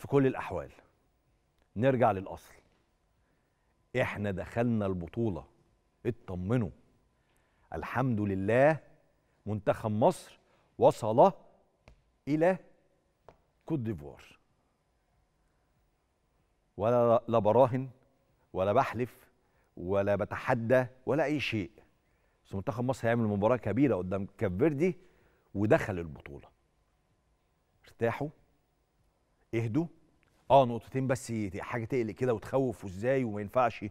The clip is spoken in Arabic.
في كل الاحوال نرجع للاصل احنا دخلنا البطوله اطمنوا الحمد لله منتخب مصر وصل الى كوت ديفوار ولا لا براهن ولا بحلف ولا بتحدى ولا اي شيء بس منتخب مصر هيعمل مباراه كبيره قدام كاب فيردي ودخل البطوله ارتاحوا اهدوا اه نقطتين بس حاجه تقلق كده وتخوف وازاي وما ينفعش